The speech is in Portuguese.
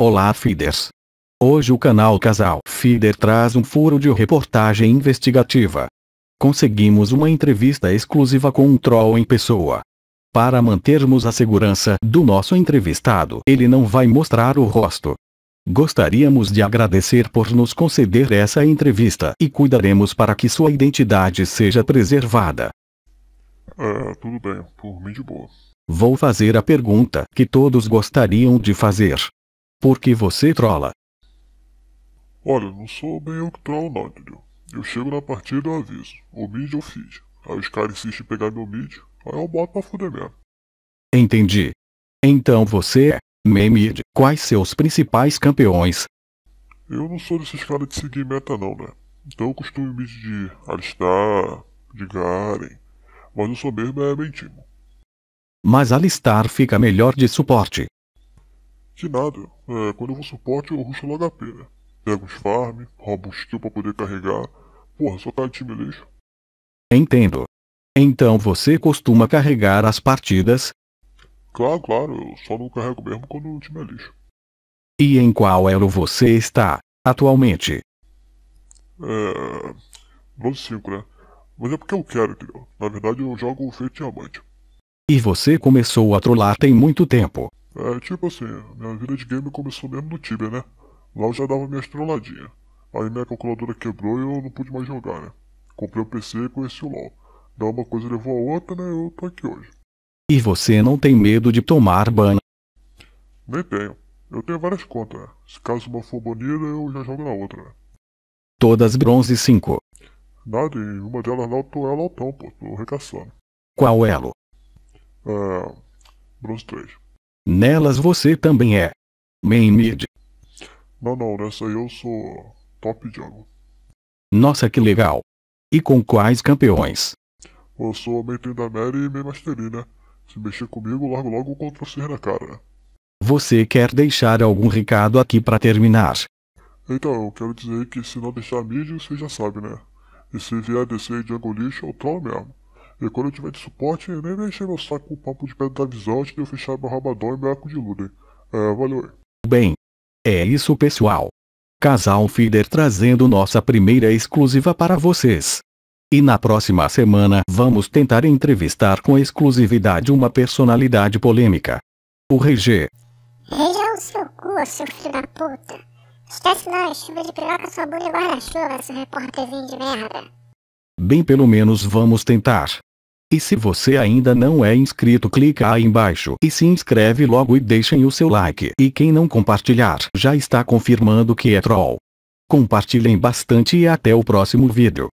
Olá feeders. Hoje o canal Casal Fider traz um furo de reportagem investigativa. Conseguimos uma entrevista exclusiva com um troll em pessoa. Para mantermos a segurança do nosso entrevistado, ele não vai mostrar o rosto. Gostaríamos de agradecer por nos conceder essa entrevista e cuidaremos para que sua identidade seja preservada. Ah, tudo bem, por mim de boa. Vou fazer a pergunta que todos gostariam de fazer. Porque você trola. Olha, não sou bem eu que trolo não, entendeu? Eu chego na partida e aviso. O mid eu fiz. Aí os caras insistem em pegar meu mid, aí eu boto pra fuder mesmo. Entendi. Então você é meio Mid. quais seus principais campeões? Eu não sou desses caras de seguir meta não, né? Então eu costumo mid de Alistar, de Garen, mas eu sou mesmo é bem time. Mas Alistar fica melhor de suporte. De nada. É, quando eu vou suporte, eu ruxo logo a P, né? Pego os farm, roubo os kills pra poder carregar. Porra, só tá de time lixo. Entendo. Então você costuma carregar as partidas? Claro, claro. Eu só não carrego mesmo quando o time é lixo. E em qual elo você está, atualmente? É... 95, né? Mas é porque eu quero, entendeu? Na verdade eu jogo feito diamante. E você começou a trollar tem muito tempo. É, tipo assim, minha vida de game começou mesmo no Tibia, né? Lá eu já dava minha trolladinha. Aí minha calculadora quebrou e eu não pude mais jogar, né? Comprei o um PC e conheci o LoL. Dá uma coisa levou a outra, né? Eu tô aqui hoje. E você não tem medo de tomar banho? Nem tenho. Eu tenho várias contas, né? Se caso uma for banida, eu já jogo na outra, né? Todas bronze 5. Nada, em uma delas lá eu tô ela altão, pô. Tô recaçando. Qual elo? É... Bronze 3. Nelas você também é. Main mid. Não, não, nessa eu sou top jungle. Nossa, que legal. E com quais campeões? Eu sou a Maitrim da Mary e Main Mastery, né? Se mexer comigo, largo logo o Ctrl-C na cara. Você quer deixar algum recado aqui para terminar? Então, eu quero dizer que se não deixar mid, você já sabe, né? E se vier descer Jungle Lixo, eu trollo mesmo. E quando eu tiver de suporte, nem me encher meu saco com o papo de pedra da visão antes de eu fechar meu rabadão e meu arco de luta. É, valeu. Bem, é isso pessoal. Casal Feeder trazendo nossa primeira exclusiva para vocês. E na próxima semana vamos tentar entrevistar com exclusividade uma personalidade polêmica. O Regê. Reja o seu cu, seu filho da puta. Esquece não, chuva de piroca, sua bunda e guarda-chuva, seu repórterzinho de merda. Bem, pelo menos vamos tentar. E se você ainda não é inscrito clica aí embaixo e se inscreve logo e deixem o seu like. E quem não compartilhar já está confirmando que é troll. Compartilhem bastante e até o próximo vídeo.